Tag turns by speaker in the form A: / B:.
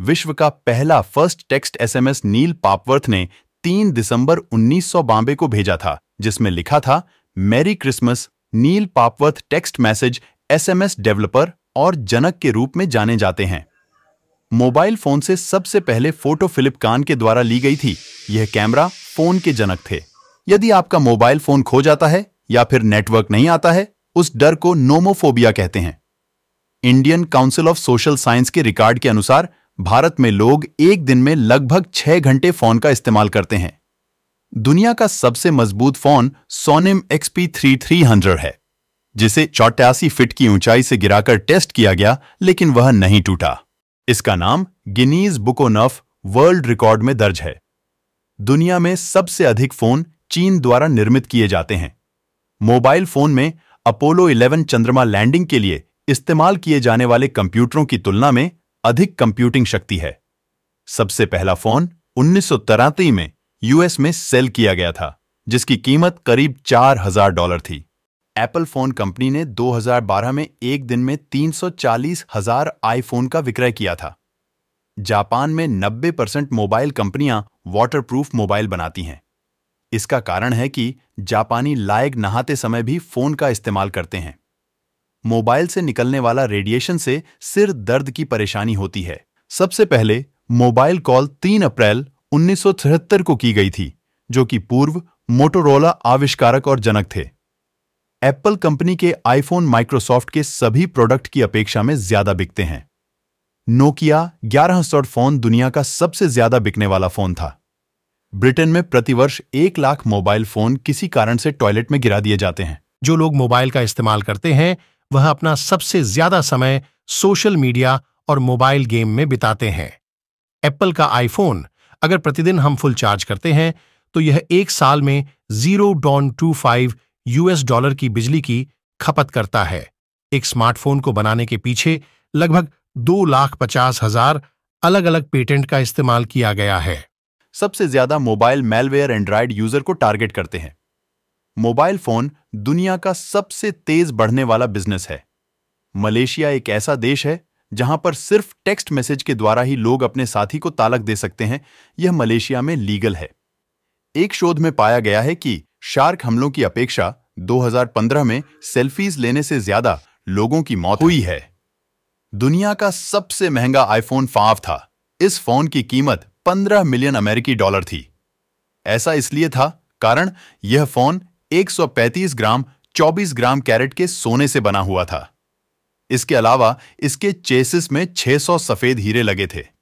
A: विश्व का पहला first text SMS Neil Papworth ने 3 दिसंबर उन्नीस को भेजा था जिसमें लिखा था merry Christmas Neil Papworth text message SMS developer और जनक के रूप में जाने जाते हैं मोबाइल फोन से सबसे पहले फोटो फिलिप कान के द्वारा ली गई थी यह कैमरा फोन के जनक थे यदि आपका मोबाइल फोन खो जाता है या फिर नेटवर्क नहीं आता है उस डर को नोमोफोबिया कहते हैं Indian Council of Social Science के रिकॉर्ड के अनुसार भारत में लोग एक दिन में लगभग छह घंटे फोन का इस्तेमाल करते हैं दुनिया का सबसे मजबूत phone Sonim XP three three hundred है जिसे चौटासी फिट की ऊंचाई से गिराकर टेस्ट किया गया लेकिन वह नहीं टूटा इसका नाम Guinness Book of World Record में दर्ज है दुनिया में सबसे अधिक फोन चीन द्वारा निर्मित किए जाते हैं मोबाइल फोन में अपोलो 11 चंद्रमा लैंडिंग के लिए इस्तेमाल किए जाने वाले कंप्यूटरों की तुलना में अधिक कंप्यूटिंग शक्ति है सबसे पहला फोन उन्नीस में यूएस में सेल किया गया था जिसकी कीमत करीब 4000 डॉलर थी एप्पल फोन कंपनी ने 2012 में एक दिन में 340 हजार आईफोन का विक्रय किया था जापान में 90 परसेंट मोबाइल कंपनियां वाटरप्रूफ मोबाइल बनाती हैं इसका कारण है कि जापानी लायक नहाते समय भी फोन का इस्तेमाल करते हैं मोबाइल से निकलने वाला रेडिएशन से सिर दर्द की परेशानी होती है सबसे पहले मोबाइल कॉल 3 अप्रैल उन्नीस को की गई थी जो कि पूर्व मोटोरोला आविष्कारक और जनक थे एप्पल कंपनी के आईफोन माइक्रोसॉफ्ट के सभी प्रोडक्ट की अपेक्षा में ज्यादा बिकते हैं नोकिया ग्यारह फोन दुनिया का सबसे ज्यादा बिकने वाला फोन था ब्रिटेन में प्रतिवर्ष एक लाख मोबाइल फोन किसी कारण से टॉयलेट में गिरा दिए जाते हैं
B: जो लोग मोबाइल का इस्तेमाल करते हैं वह अपना सबसे ज्यादा समय सोशल मीडिया और मोबाइल गेम में बिताते हैं एप्पल का आईफोन अगर प्रतिदिन हम फुल चार्ज करते हैं तो यह एक साल में zero dot two five US dollar की बिजली की खपत करता है एक स्मार्टफोन को बनाने के पीछे लगभग दो लाख पचास हजार अलग अलग पेटेंट का इस्तेमाल किया गया है
A: सबसे ज्यादा मोबाइल मेलवेयर एंड्राइड यूजर को टारगेट करते हैं मोबाइल फोन दुनिया का सबसे तेज बढ़ने वाला बिजनेस है मलेशिया एक ऐसा देश है जहां पर सिर्फ टेक्स्ट मैसेज के द्वारा ही लोग अपने साथी को तालक दे सकते हैं यह मलेशिया में लीगल है एक शोध में पाया गया है कि शार्क हमलों की अपेक्षा 2015 में सेल्फीज लेने से ज्यादा लोगों की मौत हुई है दुनिया का सबसे महंगा आईफोन फाव था इस फोन की कीमत 15 मिलियन अमेरिकी डॉलर थी ऐसा इसलिए था कारण यह फोन 135 ग्राम 24 ग्राम कैरेट के सोने से बना हुआ था इसके अलावा इसके चेसिस में 600 सफेद हीरे लगे थे